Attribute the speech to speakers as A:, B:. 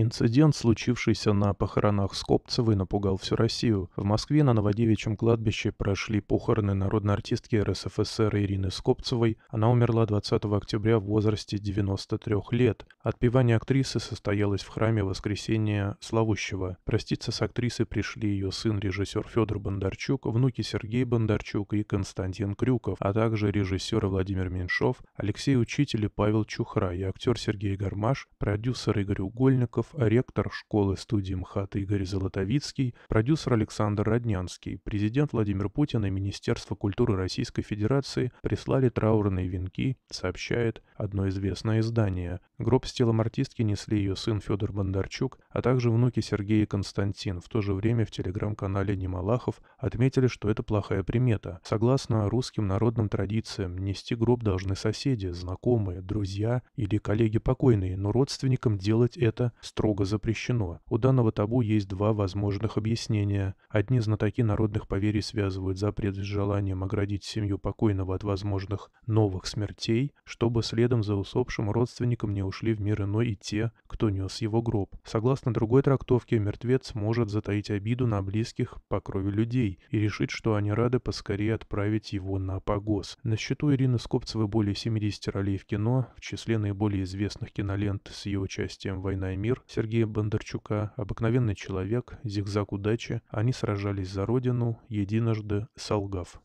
A: Инцидент, случившийся на похоронах Скопцевой, напугал всю Россию. В Москве на Новодевичьем кладбище прошли похороны народной артистки РСФСР Ирины Скопцевой. Она умерла 20 октября в возрасте 93 лет. Отпевание актрисы состоялось в храме воскресения Славущего. Проститься с актрисой пришли ее сын, режиссер Федор Бондарчук, внуки Сергей Бондарчук и Константин Крюков, а также режиссеры Владимир Меньшов, Алексей Учитель и Павел Чухра и актер Сергей Гармаш, продюсер Игорь Угольников, ректор школы-студии МХАТ Игорь Золотовицкий, продюсер Александр Роднянский, президент Владимир Путин и Министерство культуры Российской Федерации прислали траурные венки, сообщает одно известное издание. Гроб с телом артистки несли ее сын Федор Бондарчук, а также внуки Сергей и Константин. В то же время в телеграм-канале Немалахов отметили, что это плохая примета. Согласно русским народным традициям, нести гроб должны соседи, знакомые, друзья или коллеги покойные, но родственникам делать это строго запрещено. У данного табу есть два возможных объяснения. Одни знатоки народных поверий связывают запрет с желанием оградить семью покойного от возможных новых смертей, чтобы следом за усопшим родственником не ушли в мир иной и те, кто нес его гроб. Согласно другой трактовке, мертвец может затаить обиду на близких по крови людей и решить, что они рады поскорее отправить его на погоз. На счету Ирины Скопцевой более 70 ролей в кино, в числе наиболее известных кинолент с ее участием «Война и мир», Мир Сергея Бондарчука, Обыкновенный человек, Зигзаг удачи, они сражались за родину, единожды солгав.